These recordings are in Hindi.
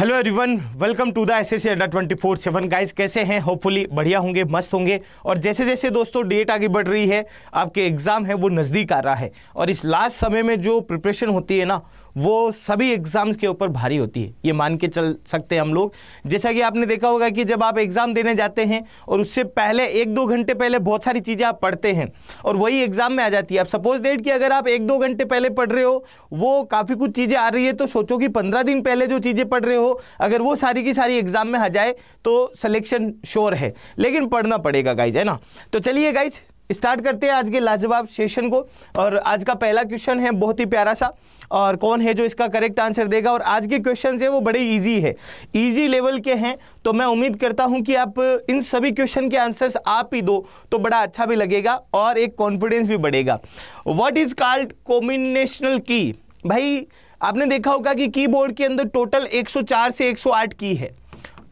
Hello everyone welcome to the S S C Adda twenty four seven guys कैसे हैं होपफुली बढ़िया होंगे मस्त होंगे और जैसे जैसे दोस्तों डेट आगे बढ़ रही है आपके एग्ज़ाम है वो नज़दीक आ रहा है और इस लास्ट समय में जो प्रिपरेशन होती है ना वो सभी एग्ज़ाम्स के ऊपर भारी होती है ये मान के चल सकते हैं हम लोग जैसा कि आपने देखा होगा कि जब आप एग्ज़ाम देने जाते हैं और उससे पहले एक दो घंटे पहले बहुत सारी चीज़ें आप पढ़ते हैं और वही एग्ज़ाम में आ जाती है अब सपोज डेट कि अगर आप एक दो घंटे पहले पढ़ रहे हो वो काफ़ी कुछ चीज़ें आ रही है तो सोचो कि पंद्रह दिन पहले जो चीज़ें पढ़ रहे हो अगर वो सारी की सारी एग्ज़ाम में आ जाए तो सलेक्शन श्योर है लेकिन पढ़ना पड़ेगा गाइज है ना तो चलिए गाइज स्टार्ट करते हैं आज के लाजवाब सेशन को और आज का पहला क्वेश्चन है बहुत ही प्यारा सा और कौन है जो इसका करेक्ट आंसर देगा और आज के क्वेश्चन है वो बड़े ईजी है ईजी लेवल के हैं तो मैं उम्मीद करता हूँ कि आप इन सभी क्वेश्चन के आंसर्स आप ही दो तो बड़ा अच्छा भी लगेगा और एक कॉन्फिडेंस भी बढ़ेगा वट इज कॉल्ड कॉम्बिनेशनल की भाई आपने देखा होगा कि कीबोर्ड के अंदर टोटल 104 से 108 की है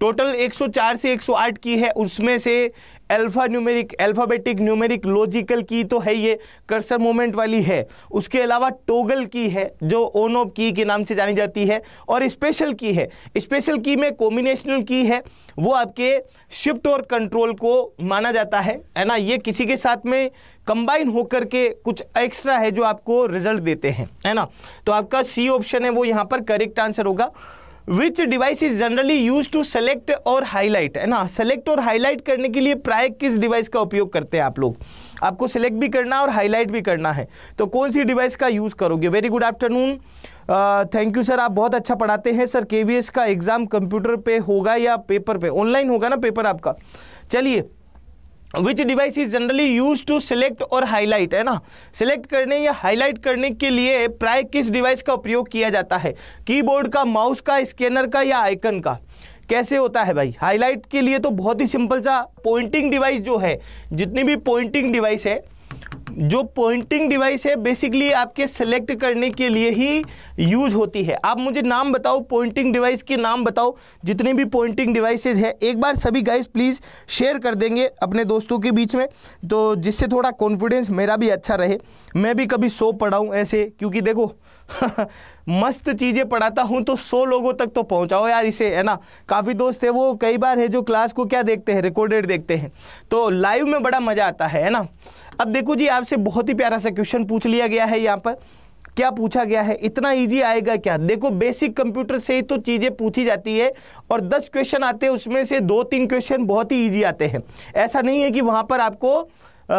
टोटल 104 से 108 की है उसमें से alpha numeric alphabetic numeric logical की तो है ये कर्सर मोमेंट वाली है उसके अलावा टोगल की है जो ओनो ऑफ की के नाम से जानी जाती है और स्पेशल की है स्पेशल की में कॉम्बिनेशनल की है वो आपके शिफ्ट और कंट्रोल को माना जाता है है ना ये किसी के साथ में कंबाइन होकर के कुछ एक्स्ट्रा है जो आपको रिजल्ट देते हैं है ना तो आपका सी ऑप्शन है वो यहाँ पर करेक्ट आंसर होगा which device is generally use to select और हाईलाइट है ना सेलेक्ट और हाईलाइट करने के लिए प्राय किस डिवाइस का उपयोग करते हैं आप लोग आपको सेलेक्ट भी करना है और हाईलाइट भी करना है तो कौन सी डिवाइस का यूज़ करोगे very good afternoon thank you sir आप बहुत अच्छा पढ़ाते हैं सर के का एग्ज़ाम कंप्यूटर पे होगा या पेपर पे ऑनलाइन होगा ना पेपर आपका चलिए which device is generally use to select और हाईलाइट है ना सेलेक्ट करने या हाईलाइट करने के लिए प्राय किस डिवाइस का उपयोग किया जाता है कीबोर्ड का माउस का स्कैनर का या आइकन का कैसे होता है भाई हाईलाइट के लिए तो बहुत ही सिंपल सा पॉइंटिंग डिवाइस जो है जितनी भी पॉइंटिंग डिवाइस है जो पॉइंटिंग डिवाइस है बेसिकली आपके सेलेक्ट करने के लिए ही यूज होती है आप मुझे नाम बताओ पॉइंटिंग डिवाइस के नाम बताओ जितने भी पॉइंटिंग डिवाइसेज है एक बार सभी गाइस प्लीज़ शेयर कर देंगे अपने दोस्तों के बीच में तो जिससे थोड़ा कॉन्फिडेंस मेरा भी अच्छा रहे मैं भी कभी सो पढ़ाऊँ ऐसे क्योंकि देखो मस्त चीज़ें पढ़ाता हूँ तो सौ लोगों तक तो पहुँचाओ यार इसे है ना काफ़ी दोस्त है वो कई बार है जो क्लास को क्या देखते हैं रिकॉर्डेड देखते हैं तो लाइव में बड़ा मज़ा आता है है ना अब देखो जी आपसे बहुत ही प्यारा सा क्वेश्चन पूछ लिया गया है यहाँ पर क्या पूछा गया है इतना इजी आएगा क्या देखो बेसिक कंप्यूटर से ही तो चीज़ें पूछी जाती है और दस क्वेश्चन आते हैं उसमें से दो तीन क्वेश्चन बहुत ही ईजी आते हैं ऐसा नहीं है कि वहाँ पर आपको आ,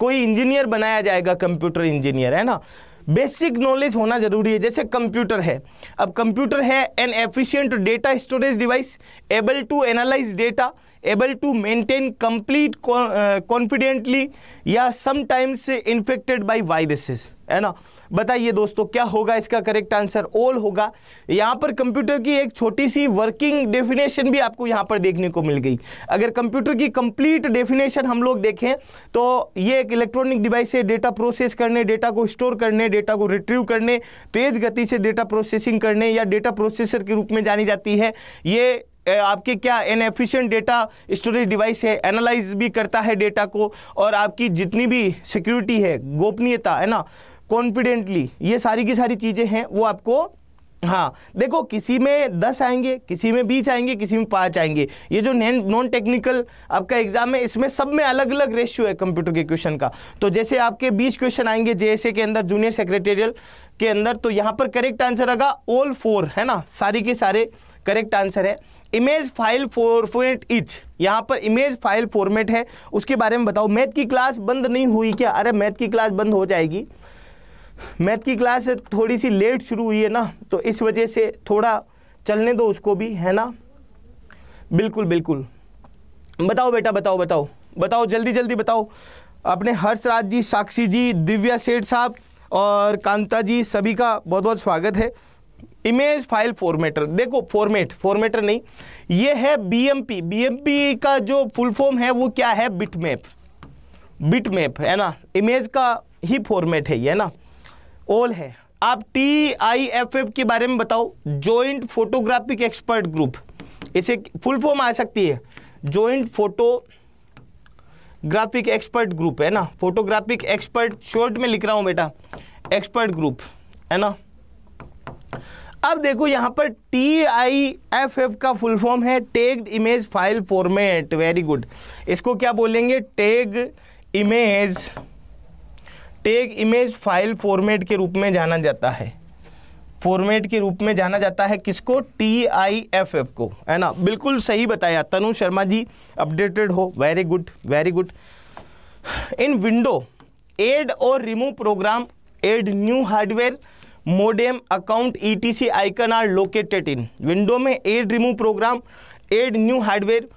कोई इंजीनियर बनाया जाएगा कंप्यूटर इंजीनियर है ना बेसिक नॉलेज होना जरूरी है जैसे कंप्यूटर है अब कंप्यूटर है an efficient data storage device able to analyse data able to maintain complete confidently या समटाइम्स इन्फेक्टेड बाय वायरसेस है ना बताइए दोस्तों क्या होगा इसका करेक्ट आंसर ऑल होगा यहाँ पर कंप्यूटर की एक छोटी सी वर्किंग डेफिनेशन भी आपको यहाँ पर देखने को मिल गई अगर कंप्यूटर की कंप्लीट डेफिनेशन हम लोग देखें तो ये एक इलेक्ट्रॉनिक डिवाइस है डेटा प्रोसेस करने डेटा को स्टोर करने डेटा को रिट्रीव करने तेज़ गति से डेटा प्रोसेसिंग करने या डेटा प्रोसेसर के रूप में जानी जाती है ये आपके क्या an efficient data storage device है एनालाइज भी करता है डेटा को और आपकी जितनी भी सिक्योरिटी है गोपनीयता है ना कॉन्फिडेंटली ये सारी की सारी चीज़ें हैं वो आपको हाँ देखो किसी में दस आएंगे किसी में बीस आएंगे किसी में पाँच आएंगे ये जो नॉन टेक्निकल आपका एग्जाम है इसमें सब में अलग अलग रेशियो है कंप्यूटर के क्वेश्चन का तो जैसे आपके बीस क्वेश्चन आएंगे जेएसए के अंदर जूनियर सेक्रेटेरियल के अंदर तो यहाँ पर करेक्ट आंसर आगा ऑल फोर है ना सारी के सारे करेक्ट आंसर है इमेज फाइल फॉर्मेट इच यहाँ पर इमेज फाइल फॉर्मेट है उसके बारे में बताओ मैथ की क्लास बंद नहीं हुई क्या अरे मैथ की क्लास बंद हो जाएगी मैथ की क्लास थोड़ी सी लेट शुरू हुई है ना तो इस वजह से थोड़ा चलने दो उसको भी है ना बिल्कुल बिल्कुल बताओ बेटा बताओ बताओ बताओ जल्दी जल्दी बताओ अपने हर्ष राज जी साक्षी जी दिव्या सेठ साहब और कांता जी सभी का बहुत बहुत स्वागत है इमेज फाइल फॉर्मेटर देखो फॉर्मेट फॉर्मेटर नहीं ये है बीएमपी बीएमपी का जो फुल फॉर्म है वो क्या है बिटमैप बिटमैप है ना इमेज का ही फॉर्मेट है ये है ना ऑल है आप टी आई एफ एफ के बारे में बताओ जॉइंट फोटोग्राफिक एक्सपर्ट ग्रुप इसे फुल फॉर्म आ सकती है जॉइंट फोटोग्राफिक एक्सपर्ट ग्रुप है ना फोटोग्राफिक एक्सपर्ट शॉर्ट में लिख रहा हूं बेटा एक्सपर्ट ग्रुप है ना अब देखो यहां पर टी आई एफ एफ का फुल फॉर्म है tagged image file format very good इसको क्या बोलेंगे tag image tag image file format के रूप में जाना जाता है फॉर्मेट के रूप में जाना जाता है किसको टी आई एफ एफ को है ना बिल्कुल सही बताया तनु शर्मा जी अपडेटेड हो very good very good in window add और remove program add new hardware modem account E T C icon are located in window में add remove program add new hardware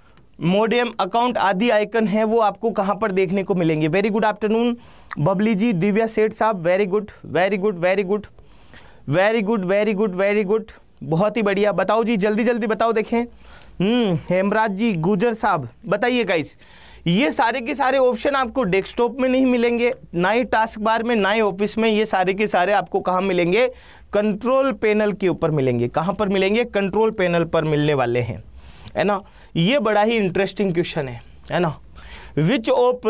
modem account आदि आइकन है वो आपको कहाँ पर देखने को मिलेंगे very good afternoon Babli ji Divya Seth साहब very good very good very good very good very good very good बहुत ही बढ़िया बताओ जी जल्दी जल्दी बताओ देखें हम्म, हेमराज जी गुजर साहब बताइए काइस ये सारे के सारे ऑप्शन आपको डेस्कटॉप में नहीं मिलेंगे ना ही टास्क बार में ना ही ऑफिस में ये सारे के सारे आपको कहाँ मिलेंगे कंट्रोल पैनल के ऊपर मिलेंगे कहाँ पर मिलेंगे कंट्रोल पैनल पर मिलने वाले हैं है ना ये बड़ा ही इंटरेस्टिंग क्वेश्चन है है ना which of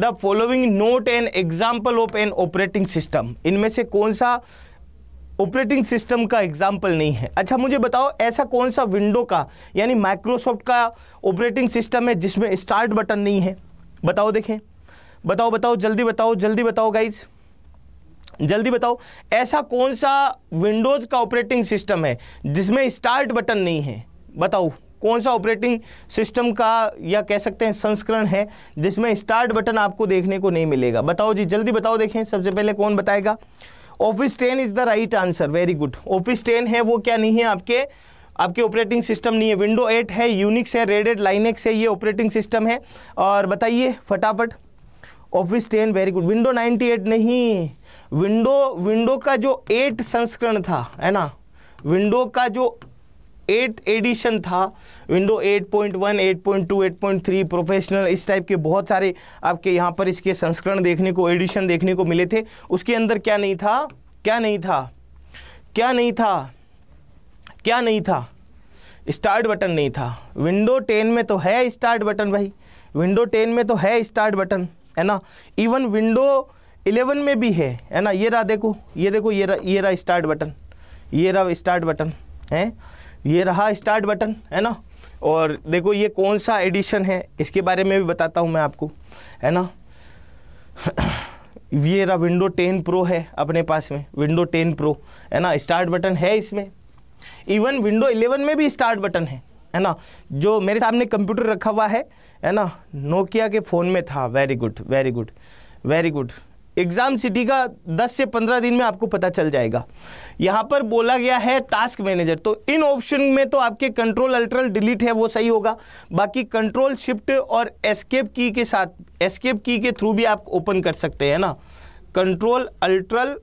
the following not an example of an operating system इनमें से कौन सा ऑपरेटिंग सिस्टम का एग्जाम्पल नहीं है अच्छा मुझे बताओ ऐसा कौन सा विंडो का यानी माइक्रोसॉफ्ट का ऑपरेटिंग सिस्टम है जिसमें स्टार्ट बटन नहीं है बताओ देखें बताओ बताओ जल्दी बताओ जल्दी बताओ गाइज जल्दी बताओ ऐसा कौन सा विंडोज़ का ऑपरेटिंग सिस्टम है जिसमें स्टार्ट बटन नहीं है बताओ कौन सा ऑपरेटिंग सिस्टम का या कह सकते हैं संस्करण है जिसमें स्टार्ट बटन आपको देखने को नहीं मिलेगा बताओ जी जल्दी बताओ देखें सबसे पहले कौन बताएगा office ten is the right answer very good office ten है वो क्या नहीं है आपके आपके ऑपरेटिंग सिस्टम नहीं है विंडो एट है यूनिक्स है रेडेड लाइनेक्स है ये ऑपरेटिंग सिस्टम है और बताइए फटाफट office ten very good window ninety eight नहीं विंडो विंडो का जो एट संस्करण था है ना विंडो का जो एट एडिशन था विंडो 8.1, 8.2, 8.3 प्रोफेशनल इस टाइप के बहुत सारे आपके यहाँ पर इसके संस्करण देखने को एडिशन देखने को मिले थे उसके अंदर क्या नहीं था क्या नहीं था क्या नहीं था क्या नहीं था स्टार्ट बटन नहीं था विंडो 10 में तो है स्टार्ट बटन भाई विंडो 10 में तो है स्टार्ट बटन है ना इवन विंडो 11 में भी है है ना ये रहा देखो ये देखो ये रहा ये रहा स्टार्ट बटन ये रहा स्टार्ट बटन है ये रहा स्टार्ट बटन है ना और देखो ये कौन सा एडिशन है इसके बारे में भी बताता हूँ मैं आपको है ना ये रहा विंडो टेन प्रो है अपने पास में विंडो टेन प्रो है ना स्टार्ट बटन है इसमें इवन विंडो इलेवन में भी स्टार्ट बटन है है ना जो मेरे सामने कंप्यूटर रखा हुआ है है ना नोकिया के फ़ोन में था very good very good very good exam city का 10 से 15 दिन में आपको पता चल जाएगा यहां पर बोला गया है टास्क मैनेजर तो इन ऑप्शन में तो आपके कंट्रोल अल्ट्रल डिलीट है वो सही होगा बाकी कंट्रोल शिफ्ट और एस्केप की के साथ एस्केप की के थ्रू भी आप ओपन कर सकते हैं ना control alt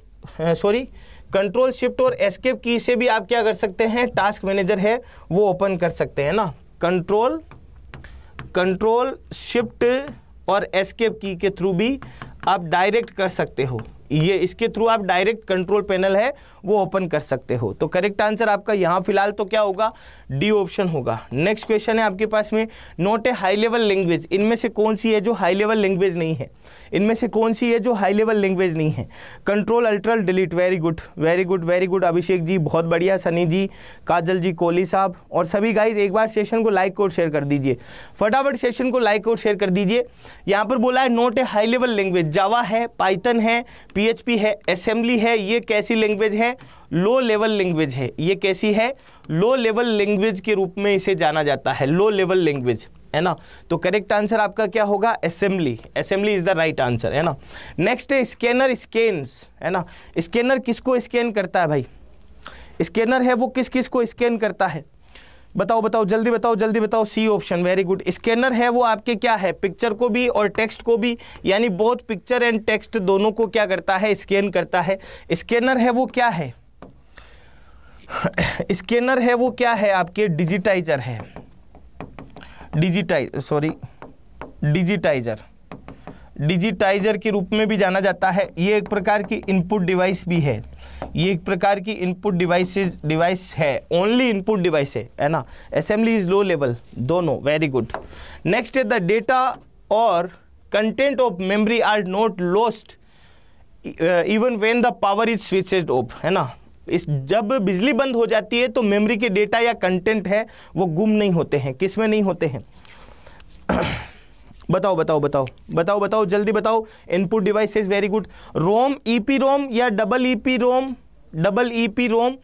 sorry control shift और एस्केप की से भी आप क्या कर सकते हैं टास्क मैनेजर है वो ओपन कर सकते हैं ना कंट्रोल कंट्रोल शिफ्ट और एस्केप की के थ्रू भी आप डायरेक्ट कर सकते हो ये इसके थ्रू आप डायरेक्ट कंट्रोल पैनल है वो ओपन कर सकते हो तो करेक्ट आंसर आपका यहाँ फिलहाल तो क्या होगा डी ऑप्शन होगा नेक्स्ट क्वेश्चन है आपके पास में not a high level language इनमें से कौन सी है जो हाई लेवल लैंग्वेज नहीं है इनमें से कौन सी है जो हाई लेवल लैंग्वेज नहीं है control alt delete very good very good very good Abhishek ji बहुत बढ़िया सनी जी काजल जी कोहली साहब और सभी गाइज एक बार सेशन को लाइक और शेयर कर दीजिए फटाफट सेशन को लाइक और शेयर कर दीजिए यहाँ पर बोला है not a high level language Java है पाइथन है पीएचपी है असेंबली है ये कैसी लैंग्वेज है लो लेवल लैंग्वेज है ये कैसी है लो लेवल लैंग्वेज के रूप में इसे जाना जाता है लो लेवल लैंग्वेज है ना तो करेक्ट आंसर आपका क्या होगा assembly assembly is the right answer है ना नेक्स्ट है स्कैनर स्कैन्स है ना स्कैनर किसको स्कैन करता है भाई स्कैनर है वो किस किस को स्कैन करता है बताओ बताओ जल्दी बताओ जल्दी बताओ C option very good scanner है वो आपके क्या है पिक्चर को भी और टेक्स्ट को भी यानी बहुत पिक्चर एंड टेक्स्ट दोनों को क्या करता है स्कैन करता है स्कैनर है वो क्या है स्कैनर है वो क्या है आपके डिजिटाइजर है डिजिटाइज सॉरी डिजिटाइजर डिजिटाइजर के रूप में भी जाना जाता है ये एक प्रकार की इनपुट डिवाइस भी है ये एक प्रकार की इनपुट डिवाइसेस डिवाइस है ओनली इनपुट डिवाइस है है ना असेंबली इज लो लेवल दोनों वेरी गुड नेक्स्ट है द डेटा और content of memory are not lost even when the power is switched off है ना इस जब बिजली बंद हो जाती है तो मेमोरी के डेटा या कंटेंट है वो गुम नहीं होते हैं किस में नहीं होते हैं बताओ बताओ बताओ बताओ बताओ जल्दी बताओ input device is very good ROM EPROM या double EPROM double EPROM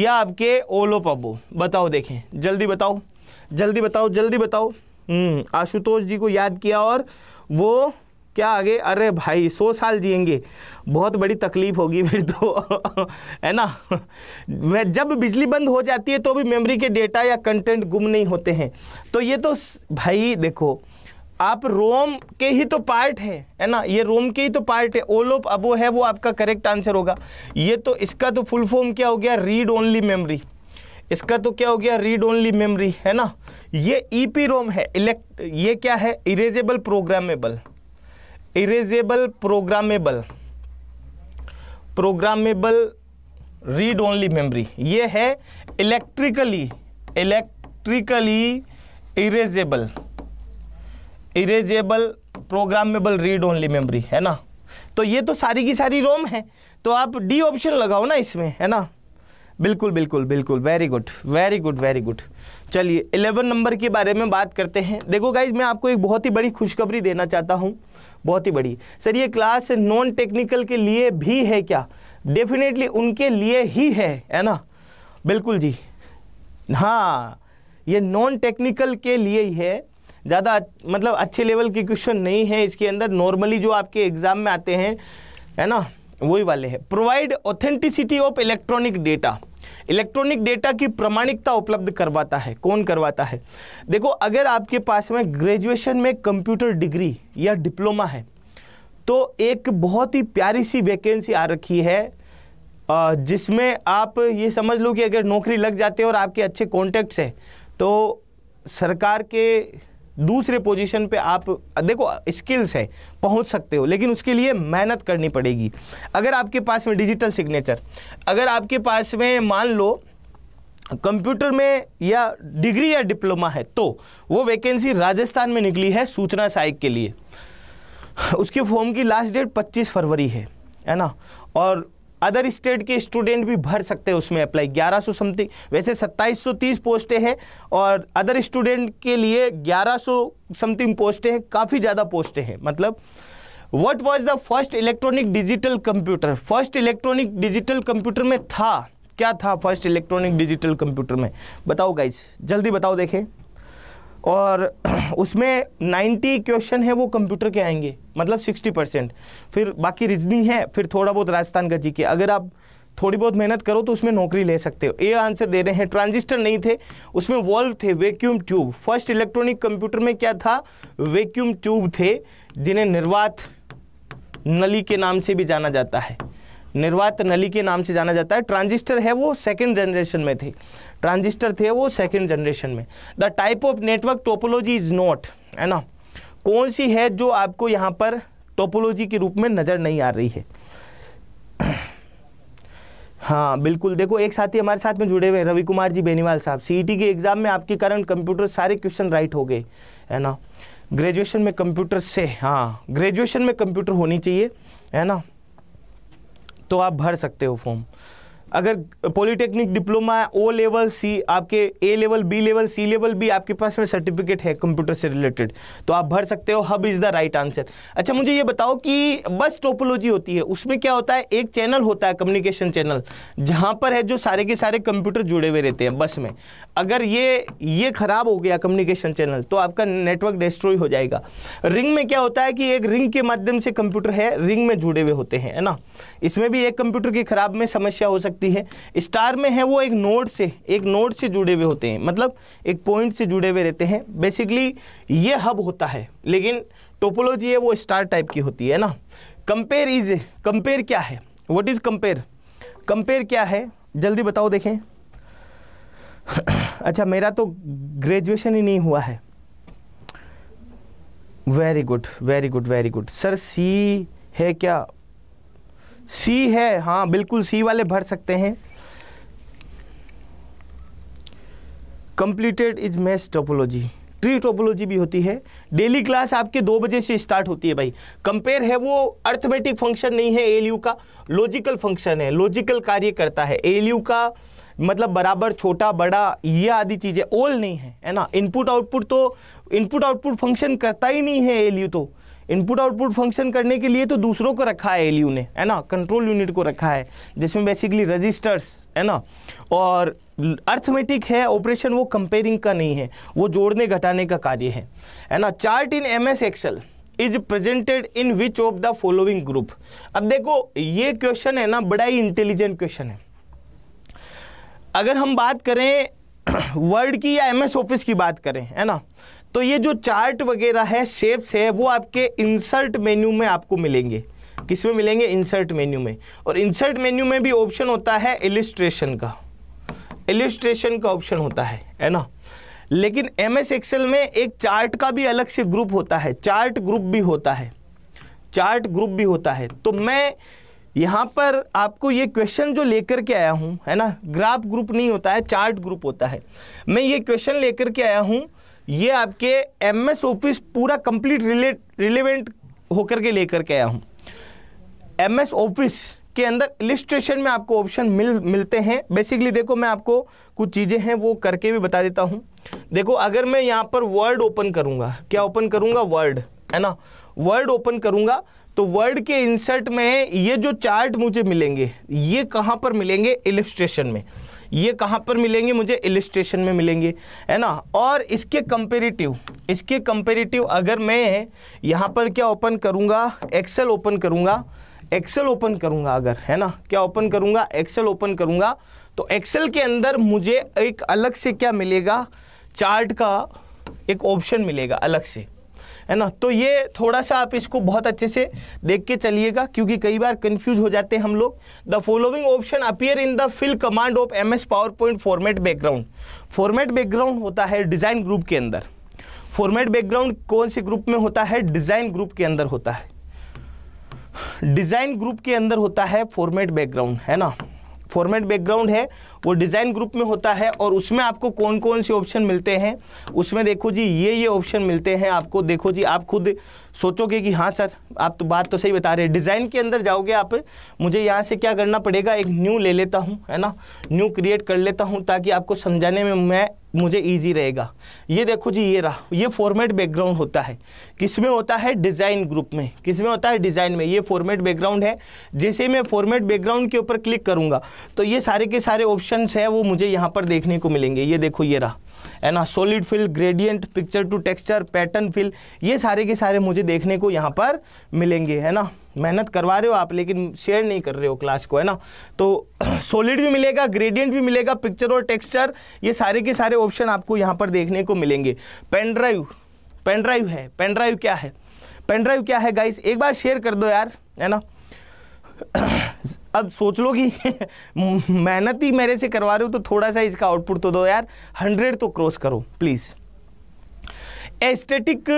या आपके ओलो पबो बताओ देखें जल्दी बताओ जल्दी बताओ जल्दी बताओ हम्म, आशुतोष जी को याद किया और वो क्या आगे अरे भाई सौ साल जिएंगे बहुत बड़ी तकलीफ होगी फिर तो है ना वह जब बिजली बंद हो जाती है तो भी मेमोरी के डेटा या कंटेंट गुम नहीं होते हैं तो ये तो भाई देखो आप रोम के ही तो पार्ट है है ना ये रोम के ही तो पार्ट है ओलोप अब वो है वो आपका करेक्ट आंसर होगा ये तो इसका तो फुल फॉर्म क्या हो गया रीड ओनली मेमोरी इसका तो क्या हो गया रीड ओनली मेमोरी है ना ये ईपी e रोम है इलेक्ट ये क्या है erasable programmable erasable programmable programmable read only memory ये है electrically electrically erasable erasable programmable read only memory है ना तो ये तो सारी की सारी रोम है तो आप डी ऑप्शन लगाओ ना इसमें है ना बिल्कुल बिल्कुल बिल्कुल very good very good very good चलिए इलेवन नंबर के बारे में बात करते हैं देखो गाइज मैं आपको एक बहुत ही बड़ी खुशखबरी देना चाहता हूँ बहुत ही बड़ी सर ये क्लास नॉन टेक्निकल के लिए भी है क्या डेफिनेटली उनके लिए ही है है ना बिल्कुल जी हाँ ये नॉन टेक्निकल के लिए ही है ज़्यादा मतलब अच्छे लेवल के क्वेश्चन नहीं है इसके अंदर नॉर्मली जो आपके एग्ज़ाम में आते हैं है ना वही वाले हैं provide authenticity of electronic data electronic data की प्रमाणिकता उपलब्ध करवाता है कौन करवाता है देखो अगर आपके पास में ग्रेजुएशन में कंप्यूटर डिग्री या डिप्लोमा है तो एक बहुत ही प्यारी सी वैकेंसी आ रखी है जिसमें आप ये समझ लो कि अगर नौकरी लग जाती है और आपके अच्छे कॉन्टैक्ट्स हैं तो सरकार के दूसरे पोजीशन पे आप देखो स्किल्स है पहुंच सकते हो लेकिन उसके लिए मेहनत करनी पड़ेगी अगर आपके पास में डिजिटल सिग्नेचर अगर आपके पास में मान लो कंप्यूटर में या डिग्री या डिप्लोमा है तो वो वैकेंसी राजस्थान में निकली है सूचना सहायक के लिए उसके फॉर्म की लास्ट डेट 25 फरवरी है है ना और अदर स्टेट के स्टूडेंट भी भर सकते हैं उसमें अप्लाई 1100 समथिंग वैसे 2730 पोस्टें हैं और अदर स्टूडेंट के लिए 1100 समथिंग पोस्टें हैं काफ़ी ज़्यादा पोस्टें हैं मतलब what was the first electronic digital computer first electronic digital computer में था क्या था फर्स्ट इलेक्ट्रॉनिक डिजिटल कंप्यूटर में बताओ गाइस जल्दी बताओ देखें और उसमें 90 क्वेश्चन है वो कंप्यूटर के आएंगे मतलब 60 परसेंट फिर बाकी रीजनिंग है फिर थोड़ा बहुत राजस्थान का जीके अगर आप थोड़ी बहुत मेहनत करो तो उसमें नौकरी ले सकते हो ये आंसर दे रहे हैं ट्रांजिस्टर नहीं थे उसमें वॉल्व थे vacuum tube first electronic computer में क्या था वैक्यूम ट्यूब थे जिन्हें निर्वात नली के नाम से भी जाना जाता है निर्वात नली के नाम से जाना जाता है ट्रांजिस्टर है वो सेकेंड जनरेशन में थे ट्रांजिस्टर थे वो सेकेंड जनरेशन में the type of network topology is not है ना कौन सी है जो आपको यहाँ पर टोपोलॉजी के रूप में नज़र नहीं आ रही है हाँ बिल्कुल देखो एक साथी हमारे साथ में जुड़े हुए हैं रवि कुमार जी बेनीवाल साहब सीई e के एग्ज़ाम में आपके कारण कंप्यूटर सारे क्वेश्चन राइट हो गए है ना ग्रेजुएशन में कंप्यूटर से हाँ ग्रेजुएशन में कंप्यूटर होनी चाहिए है ना तो आप भर सकते हो फॉर्म अगर polytechnic diploma O level C आपके A level B level C level भी आपके पास में सर्टिफिकेट है कंप्यूटर से रिलेटेड तो आप भर सकते हो hub is the right answer अच्छा मुझे ये बताओ कि बस टोपोलॉजी होती है उसमें क्या होता है एक चैनल होता है कम्युनिकेशन चैनल जहाँ पर है जो सारे के सारे कंप्यूटर जुड़े हुए रहते हैं बस में अगर ये ये ख़राब हो गया कम्युनिकेशन चैनल तो आपका नेटवर्क डिस्ट्रॉय हो जाएगा रिंग में क्या होता है कि एक रिंग के माध्यम से कंप्यूटर है रिंग में जुड़े हुए होते हैं है ना इसमें भी एक कंप्यूटर की खराब में समस्या हो सकती सकती है स्टार में है वो एक नोड से एक नोड से जुड़े हुए होते हैं मतलब एक पॉइंट से जुड़े हुए रहते हैं बेसिकली ये हब होता है लेकिन टोपोलॉजी है वो स्टार टाइप की होती है ना कंपेयर इज कंपेयर क्या है वट इज़ कंपेयर कंपेयर क्या है जल्दी बताओ देखें अच्छा मेरा तो ग्रेजुएशन ही नहीं हुआ है very good very good very good sir C है क्या सी है हाँ बिल्कुल सी वाले भर सकते हैं completed is mesh topology tree topology भी होती है डेली क्लास आपके दो बजे से स्टार्ट होती है भाई कंपेयर है वो अर्थमेटिक फंक्शन नहीं है एल का लॉजिकल फंक्शन है लॉजिकल कार्य करता है एल का मतलब बराबर छोटा बड़ा ये आदि चीज़ें ओल नहीं है है ना इनपुट आउटपुट तो इनपुट आउटपुट फंक्शन करता ही नहीं है एल तो इनपुट आउटपुट फंक्शन करने के लिए तो दूसरों को रखा है एलयू ने है ना कंट्रोल यूनिट को रखा है जिसमें बेसिकली रजिस्टर्स है ना और अर्थमेटिक है ऑपरेशन वो कंपेयरिंग का नहीं है वो जोड़ने घटाने का कार्य है है ना chart in M S excel is presented in which of the following group अब देखो ये क्वेश्चन है ना बड़ा ही इंटेलिजेंट क्वेश्चन है अगर हम बात करें वर्ड की या एमएस ऑफिस की बात करें है ना तो ये जो चार्ट वगैरह है शेप्स है वो आपके इंसर्ट मेन्यू में आपको मिलेंगे किस में मिलेंगे इंसर्ट मेन्यू में और इंसर्ट मेन्यू में भी ऑप्शन होता है इलिस्ट्रेशन का इलिस्ट्रेशन का ऑप्शन होता है है ना लेकिन एम एस एक्सेल में एक चार्ट का भी अलग से ग्रुप होता है चार्ट ग्रुप भी होता है चार्ट ग्रुप भी होता है तो मैं यहाँ पर आपको ये क्वेश्चन जो लेकर के आया हूँ है ना ग्राफ ग्रुप नहीं होता है चार्ट ग्रुप होता है मैं ये क्वेश्चन लेकर के आया हूँ ये आपके एम एस ऑफिस पूरा कंप्लीट रिलेट रिलेवेंट होकर के लेकर के आया हूँ एम एस ऑफिस के अंदर इलिस्ट्रेशन में आपको ऑप्शन मिल मिलते हैं बेसिकली देखो मैं आपको कुछ चीज़ें हैं वो करके भी बता देता हूँ देखो अगर मैं यहाँ पर वर्ड ओपन करूँगा क्या ओपन करूँगा वर्ड है ना वर्ड ओपन करूँगा तो वर्ड के इंसर्ट में ये जो चार्ट मुझे मिलेंगे ये कहाँ पर मिलेंगे इलिस्ट्रेशन में ये कहाँ पर मिलेंगे मुझे इलिस्ट्रेशन में मिलेंगे है ना और इसके कंपेरेटिव इसके कंपेरेटिव अगर मैं यहाँ पर क्या ओपन करूँगा एक्सेल ओपन करूँगा एक्सेल ओपन करूँगा अगर है ना क्या ओपन करूँगा एक्सेल ओपन करूँगा तो एक्सेल के अंदर मुझे एक अलग से क्या मिलेगा चार्ट का एक ऑप्शन मिलेगा अलग से है ना तो ये थोड़ा सा आप इसको बहुत अच्छे से देख के चलिएगा क्योंकि कई बार कंफ्यूज हो जाते हैं हम लोग the following option appear in the fill command of MS एस पावर पॉइंट फॉर्मेट बैकग्राउंड फॉर्मेट बैकग्राउंड होता है डिज़ाइन ग्रुप के अंदर फॉर्मेट बैकग्राउंड कौन से ग्रुप में होता है डिज़ाइन ग्रुप के अंदर होता है डिज़ाइन ग्रुप के अंदर होता है फॉर्मेट बैकग्राउंड है ना फॉर्मेट बैकग्राउंड है वो डिज़ाइन ग्रुप में होता है और उसमें आपको कौन कौन से ऑप्शन मिलते हैं उसमें देखो जी ये ये ऑप्शन मिलते हैं आपको देखो जी आप खुद सोचोगे कि हाँ सर आप तो बात तो सही बता रहे हैं डिज़ाइन के अंदर जाओगे आप मुझे यहाँ से क्या करना पड़ेगा एक न्यू ले लेता हूँ है ना न्यू क्रिएट कर लेता हूँ ताकि आपको समझाने में मैं मुझे इजी रहेगा ये देखो जी ये रहा ये फॉर्मेट बैकग्राउंड होता है किसमें होता है डिज़ाइन ग्रुप में किस में होता है डिज़ाइन में ये फॉर्मेट बैकग्राउंड है जैसे मैं फॉर्मेट बैकग्राउंड के ऊपर क्लिक करूँगा तो ये सारे के सारे ऑप्शन है वो मुझे यहाँ पर देखने को मिलेंगे ये देखो ये रहा है ना solid fill gradient picture to texture pattern fill ये सारे के सारे मुझे देखने को यहाँ पर मिलेंगे है ना मेहनत करवा रहे हो आप लेकिन शेयर नहीं कर रहे हो क्लास को है ना तो सॉलिड भी मिलेगा ग्रेडियंट भी मिलेगा पिक्चर और टेक्सचर ये सारे के सारे ऑप्शन आपको यहाँ पर देखने को मिलेंगे पेन ड्राइव पेन ड्राइव है पेन ड्राइव क्या है पेन ड्राइव क्या है गाइस एक बार शेयर कर दो यार है ना अब सोच लो कि मेहनत ही मेरे से करवा रहे हो तो थोड़ा सा इसका आउटपुट तो दो यार हंड्रेड तो क्रॉस करो please aesthetic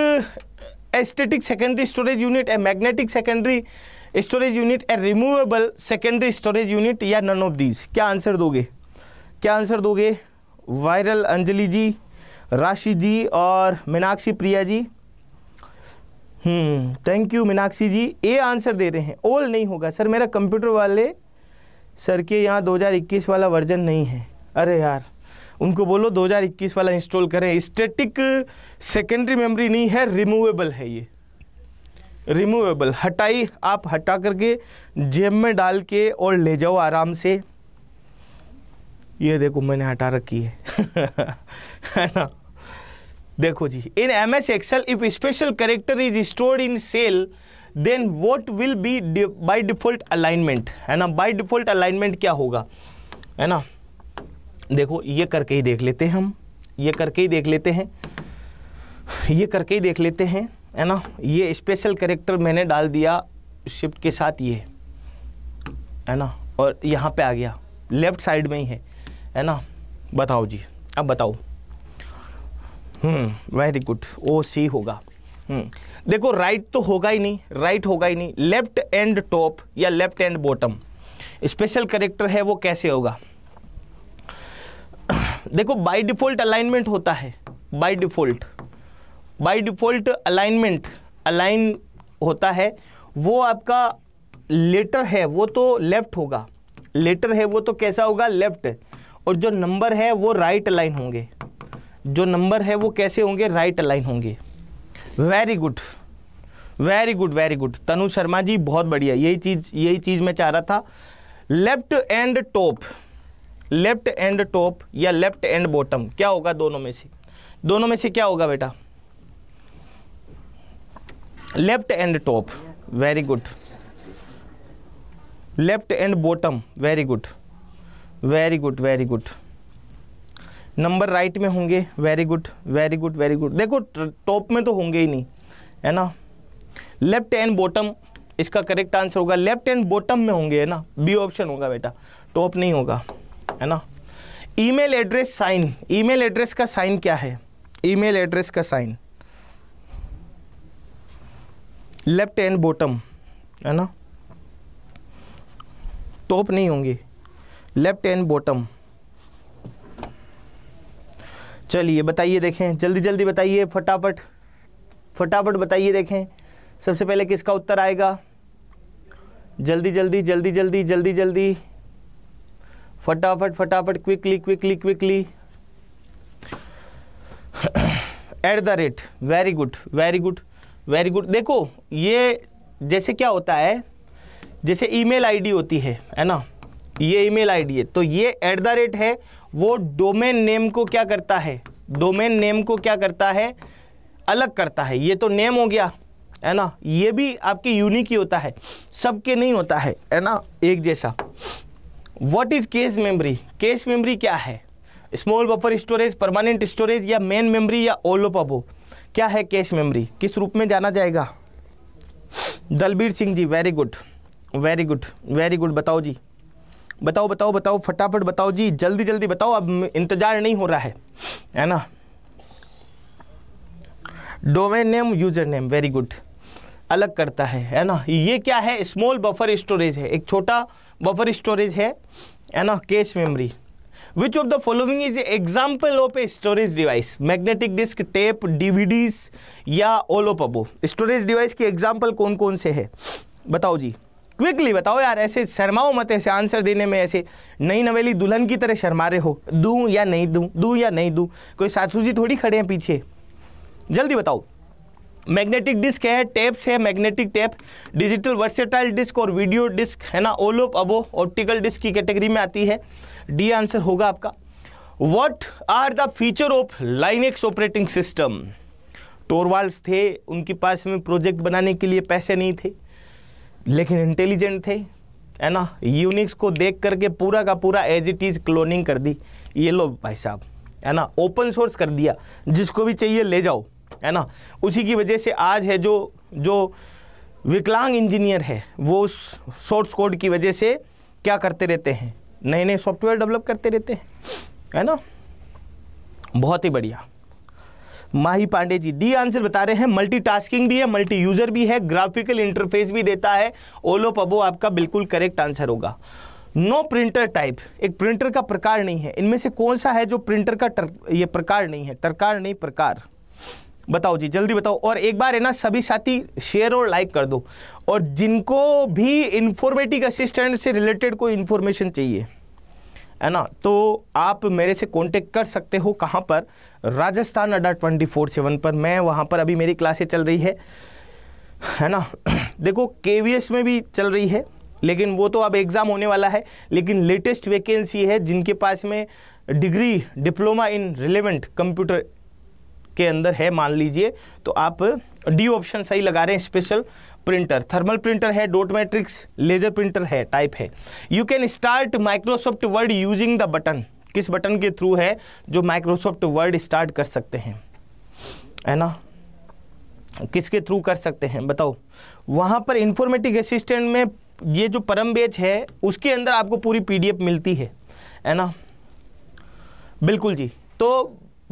aesthetic secondary storage unit a magnetic secondary storage unit a removable secondary storage unit या नन ऑफ दीज क्या आंसर दोगे क्या आंसर दोगे वायरल अंजलि जी राशि जी और Meenakshi Priya ji hmm thank you Meenakshi ji A answer दे रहे हैं ओल नहीं होगा सर मेरा कंप्यूटर वाले सर के यहाँ 2021 वाला वर्जन नहीं है अरे यार उनको बोलो 2021 वाला इंस्टॉल करें स्टेटिक सेकेंडरी मेमोरी नहीं है रिमूवेबल है ये रिमूवेबल हटाई आप हटा करके जेब में डाल के और ले जाओ आराम से ये देखो मैंने हटा रखी है है ना देखो जी in M S excel if special character is stored in cell then what will be by default alignment है ना बाई डिफॉल्ट अलाइनमेंट क्या होगा है ना देखो ये करके ही देख लेते हैं हम ये करके ही देख लेते हैं ये करके ही देख लेते हैं है ना ये स्पेशल करेक्टर मैंने डाल दिया शिफ्ट के साथ ये है ना और यहाँ पे आ गया लेफ़्ट साइड में ही है है ना बताओ जी अब बताओ वेरी गुड ओ सी होगा हम्म, देखो राइट तो होगा ही नहीं राइट होगा ही नहीं लेफ्ट एंड टॉप या left and bottom special character है वो कैसे होगा देखो बाय डिफॉल्ट अलाइनमेंट होता है by default by default alignment align होता है वो आपका लेटर है वो तो लेफ्ट होगा लेटर है वो तो कैसा होगा लेफ्ट और जो नंबर है वो राइट अलाइन होंगे जो नंबर है वो कैसे होंगे राइट अलाइन होंगे very good very good very good Tanu Sharma ji बहुत बढ़िया यही चीज़ यही चीज़ मैं चाह रहा था left and top left and top या लेफ्ट एंड बॉटम क्या होगा दोनों में से दोनों में से क्या होगा बेटा left and top very good left and bottom very good very good very good number right में होंगे very good very good very good देखो टॉप में तो होंगे ही नहीं है ना लेफ्ट एंड बॉटम इसका करेक्ट आंसर होगा लेफ्ट एंड बॉटम में होंगे है ना बी ऑप्शन होगा बेटा टॉप नहीं होगा है ना email address sign email address का साइन क्या है ईमेल एड्रेस का साइन लेफ्ट एंड बॉटम है ना टॉप नहीं होंगे लेफ्ट एंड बॉटम चलिए बताइए देखें जल्दी जल्दी बताइए फटाफट फटाफट बताइए देखें सबसे पहले किसका उत्तर आएगा जल्दी जल्दी जल्दी जल्दी जल्दी जल्दी फटाफट फटाफट quickly quickly quickly at the rate very good very good very good देखो ये जैसे क्या होता है जैसे ईमेल आईडी होती है है ना ये ईमेल आईडी है तो ये एट द रेट है वो डोमेन नेम को क्या करता है डोमेन नेम को क्या करता है अलग करता है ये तो नेम हो गया है ना ये भी आपके यूनिक ही होता है सबके नहीं होता है है ना एक जैसा what is cache memory cache memory क्या है small buffer storage permanent storage या मेन मेमोरी या ओलो पबो क्या है कैश मेमोरी किस रूप में जाना जाएगा Dalbir Singh ji very good very good very good बताओ जी बताओ बताओ बताओ फटाफट बताओ जी जल्दी जल्दी बताओ अब इंतज़ार नहीं हो रहा है है ना domain name user name very good अलग करता है है ना ये क्या है स्मॉल बफर स्टोरेज है एक छोटा बफर स्टोरेज है है ना cache memory which of the following is example of a storage device magnetic disk tape DVDs या ओलो पबो स्टोरेज डिवाइस की एग्जाम्पल कौन कौन से है बताओ जी क्विकली बताओ यार ऐसे शर्माओ मत ऐसे आंसर देने में ऐसे नई नवेली दुल्हन की तरह शर्मा रहे हो दूँ या नहीं दूँ दूँ या नहीं दूँ कोई सासू जी थोड़ी खड़े हैं पीछे जल्दी बताओ मैग्नेटिक डिस्क है टेप्स है magnetic tape digital versatile disk और वीडियो डिस्क है ना ओलोप अबो ऑप्टिकल डिस्क की कैटेगरी में आती है डी आंसर होगा आपका what are the feature of Linux operating system Torvalds थे उनके पास में प्रोजेक्ट बनाने के लिए पैसे नहीं थे लेकिन इंटेलिजेंट थे है ना यूनिक्स को देख करके पूरा का पूरा एज इट इज़ क्लोनिंग कर दी ये लो भाई साहब है ना ओपन सोर्स कर दिया जिसको भी चाहिए ले जाओ है ना उसी की वजह से आज है जो जो विकलांग इंजीनियर है वो उस सोर्स कोड की वजह से क्या करते रहते हैं नए नए सॉफ्टवेयर डेवलप करते रहते हैं है ना बहुत ही बढ़िया माही पांडे जी डी आंसर बता रहे हैं मल्टीटास्किंग भी है मल्टी यूजर भी है ग्राफिकल इंटरफेस भी देता है ओलो पबो आपका बिल्कुल करेक्ट आंसर होगा नो प्रिंटर टाइप एक प्रिंटर का प्रकार नहीं है इनमें से कौन सा है जो प्रिंटर का ये प्रकार नहीं है तरकार नहीं प्रकार बताओ जी जल्दी बताओ और एक बार है ना सभी साथी शेयर और लाइक कर दो और जिनको भी इंफॉर्मेटिक असिस्टेंट से रिलेटेड कोई इन्फॉर्मेशन चाहिए है ना तो आप मेरे से कांटेक्ट कर सकते हो कहाँ पर राजस्थान अड्डा ट्वेंटी फोर सेवन पर मैं वहाँ पर अभी मेरी क्लासें चल रही है है ना देखो के में भी चल रही है लेकिन वो तो अब एग्ज़ाम होने वाला है लेकिन लेटेस्ट वैकेंसी है जिनके पास में degree diploma in relevant computer के अंदर है मान लीजिए तो आप डी ऑप्शन सही लगा रहे हैं स्पेशल प्रिंटर थर्मल प्रिंटर है डॉट मैट्रिक्स लेजर प्रिंटर है टाइप है you can start Microsoft Word using the button किस बटन के थ्रू है जो माइक्रोसॉफ्ट वर्ड स्टार्ट कर सकते हैं है ना किसके थ्रू कर सकते हैं बताओ वहाँ पर इंफॉर्मेटिक असिस्टेंट में ये जो परम बेच है उसके अंदर आपको पूरी पीडीएफ मिलती है है ना बिल्कुल जी तो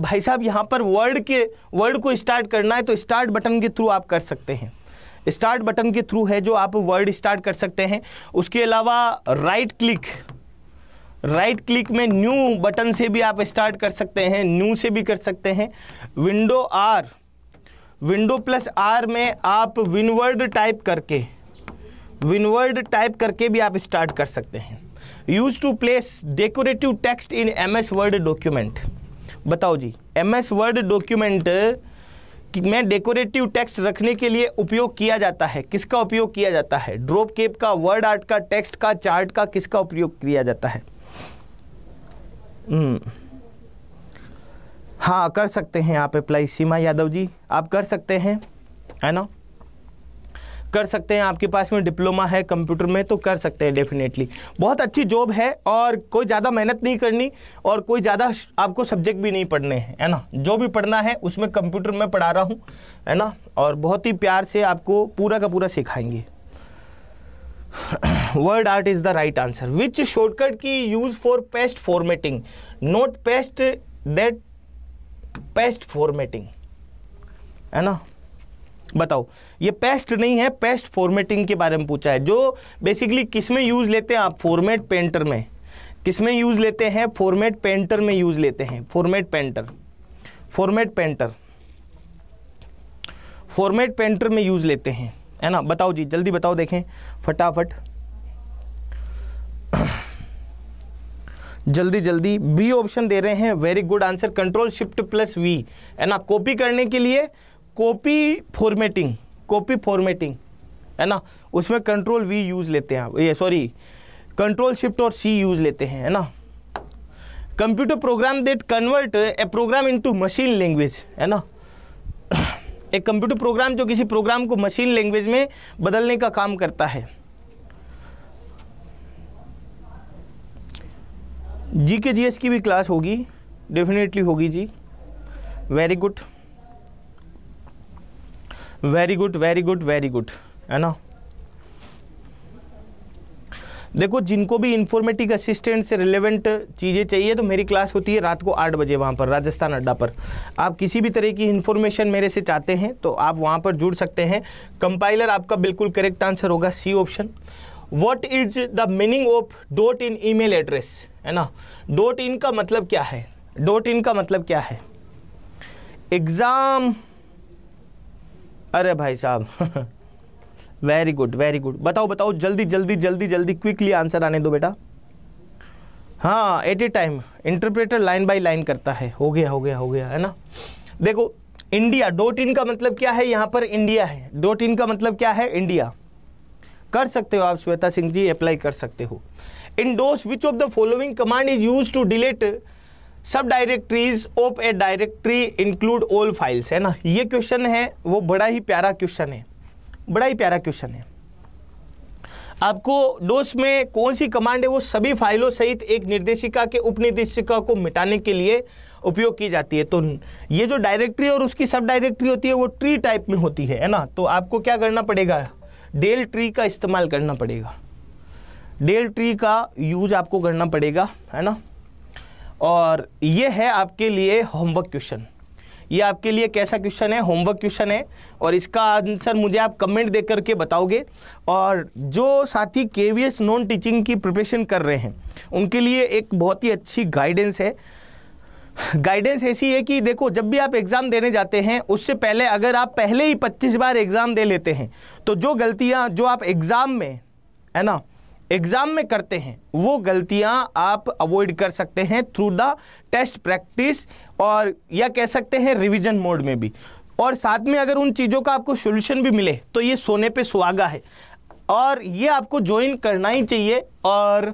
भाई साहब यहाँ पर वर्ड के वर्ड को स्टार्ट करना है तो स्टार्ट बटन के थ्रू आप कर सकते हैं स्टार्ट बटन के थ्रू है जो आप वर्ड स्टार्ट कर सकते हैं उसके अलावा राइट क्लिक राइट क्लिक में न्यू बटन से भी आप स्टार्ट कर सकते हैं न्यू से भी कर सकते हैं window R window plus R में आप विनवर्ड टाइप करके विनवर्ड टाइप करके भी आप स्टार्ट कर सकते हैं use to place decorative text in M S word document बताओ जी एम एस वर्ड डॉक्यूमेंट में डेकोरेटिव टेक्स्ट रखने के लिए उपयोग किया जाता है किसका उपयोग किया जाता है ड्रॉप केप का वर्ड आर्ट का टेक्स्ट का चार्ट का किसका उपयोग किया जाता है hmm. हाँ कर सकते हैं आप अप्लाई सीमा यादव जी आप कर सकते हैं है ना कर सकते हैं आपके पास में डिप्लोमा है कंप्यूटर में तो कर सकते हैं डेफिनेटली बहुत अच्छी जॉब है और कोई ज़्यादा मेहनत नहीं करनी और कोई ज़्यादा आपको सब्जेक्ट भी नहीं पढ़ने हैं है ना जो भी पढ़ना है उसमें कंप्यूटर में पढ़ा रहा हूँ है ना और बहुत ही प्यार से आपको पूरा का पूरा सिखाएंगे word art is the right answer which shortcut key use for paste formatting not paste that paste formatting है ना बताओ ये पेस्ट नहीं है पेस्ट फॉर्मेटिंग के बारे में पूछा है जो बेसिकली किस में यूज़ लेते हैं आप फॉर्मेट पेंटर में किस में यूज़ लेते हैं फॉर्मेट पेंटर में यूज़ लेते हैं format painter format painter format painter में यूज़ लेते हैं है ना बताओ जी जल्दी बताओ देखें फटाफट जल्दी जल्दी बी ऑप्शन दे रहे हैं very good answer control shift plus V है ना कॉपी करने के लिए कॉपी फॉर्मेटिंग कॉपी फॉर्मेटिंग है ना उसमें कंट्रोल वी यूज़ लेते हैं ये सॉरी कंट्रोल शिफ्ट और सी यूज़ लेते हैं है ना computer program that convert a program into machine language है ना एक कंप्यूटर प्रोग्राम जो किसी प्रोग्राम को मशीन लैंग्वेज में बदलने का काम करता है जीके जीएस जी एस की भी क्लास होगी डेफिनेटली होगी जी very good very good very good very good है ना देखो जिनको भी इन्फॉर्मेटिक असिस्टेंट से रिलेवेंट चीज़ें चाहिए तो मेरी क्लास होती है रात को आठ बजे वहाँ पर राजस्थान अड्डा पर आप किसी भी तरह की इन्फॉर्मेशन मेरे से चाहते हैं तो आप वहाँ पर जुड़ सकते हैं कंपाइलर आपका बिल्कुल करेक्ट आंसर होगा C option what is the meaning of dot in e address है ना डोट इन का मतलब क्या है डोट इन का मतलब क्या है एग्ज़ाम अरे भाई साहब वेरी गुड वेरी गुड बताओ बताओ जल्दी जल्दी जल्दी जल्दी क्विकली आंसर आने दो बेटा हाँ at a time interpreter line by line करता है हो गया हो गया हो गया है ना देखो इंडिया डॉट इन का मतलब क्या है यहाँ पर इंडिया है डॉट इन का मतलब क्या है इंडिया कर सकते हो आप श्वेता सिंह जी अप्लाई कर सकते हो in DOS which of the following command is use to delete sub directories of a directory include all files है ना ये क्वेश्चन है वो बड़ा ही प्यारा क्वेश्चन है बड़ा ही प्यारा क्वेश्चन है आपको डोस में कौन सी कमांड है वो सभी फाइलों सहित एक निर्देशिका के उपनिर्देशिका को मिटाने के लिए उपयोग की जाती है तो ये जो डायरेक्टरी और उसकी सब डायरेक्टरी होती है वो ट्री टाइप में होती है है ना तो आपको क्या करना पड़ेगा डेल ट्री का इस्तेमाल करना पड़ेगा डेल ट्री का यूज आपको करना पड़ेगा है ना और ये है आपके लिए होमवर्क क्वेश्चन ये आपके लिए कैसा क्वेश्चन है होमवर्क क्वेश्चन है और इसका आंसर मुझे आप कमेंट दे करके बताओगे और जो साथी K V S non teaching की प्रिपरेशन कर रहे हैं उनके लिए एक बहुत ही अच्छी गाइडेंस है गाइडेंस ऐसी है कि देखो जब भी आप एग्ज़ाम देने जाते हैं उससे पहले अगर आप पहले ही 25 बार एग्ज़ाम दे लेते हैं तो जो गलतियाँ जो आप एग्ज़ाम में है ना एग्ज़ाम में करते हैं वो गलतियां आप अवॉइड कर सकते हैं थ्रू द टेस्ट प्रैक्टिस और या कह सकते हैं रिवीजन मोड में भी और साथ में अगर उन चीज़ों का आपको सोल्यूशन भी मिले तो ये सोने पे सुहागा है और ये आपको ज्वाइन करना ही चाहिए और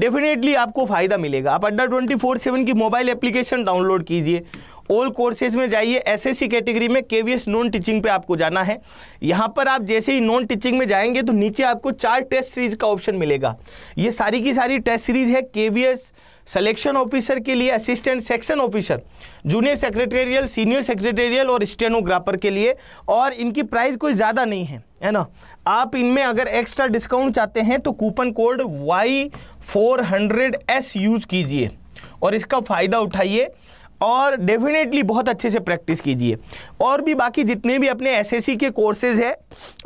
डेफिनेटली आपको फ़ायदा मिलेगा आप अड्डा ट्वेंटी फोर सेवन की मोबाइल एप्लीकेशन डाउनलोड कीजिए ओल्ड कोर्सेज में जाइए एसएससी कैटेगरी में केवीएस नॉन टीचिंग पे आपको जाना है यहाँ पर आप जैसे ही नॉन टीचिंग में जाएंगे तो नीचे आपको चार टेस्ट सीरीज का ऑप्शन मिलेगा ये सारी की सारी टेस्ट सीरीज है केवीएस सेलेक्शन ऑफिसर के लिए assistant section officer junior secretarial senior secretarial और स्टेनोग्राफर के लिए और इनकी प्राइस कोई ज़्यादा नहीं है है ना आप इनमें अगर एक्स्ट्रा डिस्काउंट चाहते हैं तो coupon code Y four hundred S use कीजिए और इसका फ़ायदा उठाइए और डेफिनेटली बहुत अच्छे से प्रैक्टिस कीजिए और भी बाकी जितने भी अपने एसएससी के कोर्सेज हैं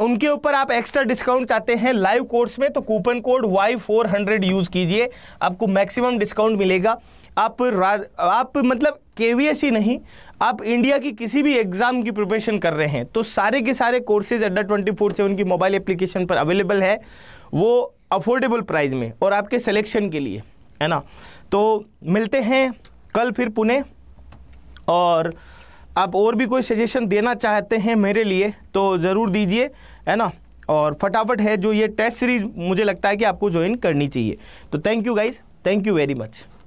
उनके ऊपर आप एक्स्ट्रा डिस्काउंट चाहते हैं लाइव कोर्स में तो coupon code Y four hundred use कीजिए आपको मैक्सिमम डिस्काउंट मिलेगा आप राज आप मतलब के ही नहीं आप इंडिया की किसी भी एग्ज़ाम की प्रिपरेशन कर रहे हैं तो सारे के सारे courses Adda twenty four seven की मोबाइल एप्लीकेशन पर अवेलेबल है वो अफोर्डेबल प्राइस में और आपके सिलेक्शन के लिए है ना तो मिलते हैं कल फिर पुणे और आप और भी कोई सजेशन देना चाहते हैं मेरे लिए तो ज़रूर दीजिए है ना और फटाफट है जो ये टेस्ट सीरीज मुझे लगता है कि आपको ज्वाइन करनी चाहिए तो thank you guys thank you very much